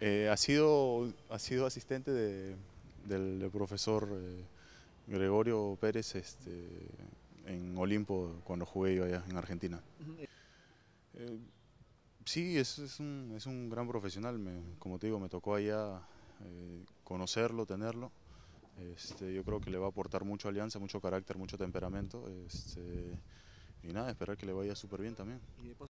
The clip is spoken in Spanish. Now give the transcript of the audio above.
Eh, ha, sido, ha sido asistente del, profesor eh, Gregorio Pérez este, en Olimpo cuando jugué yo allá en Argentina. Eh, sí, es, un, es, un, gran profesional, como te digo, me tocó allá eh, conocerlo, tenerlo. Este, yo creo que le va a aportar mucho alianza, mucho carácter, mucho temperamento. Este, y nada, esperar que le vaya súper bien también.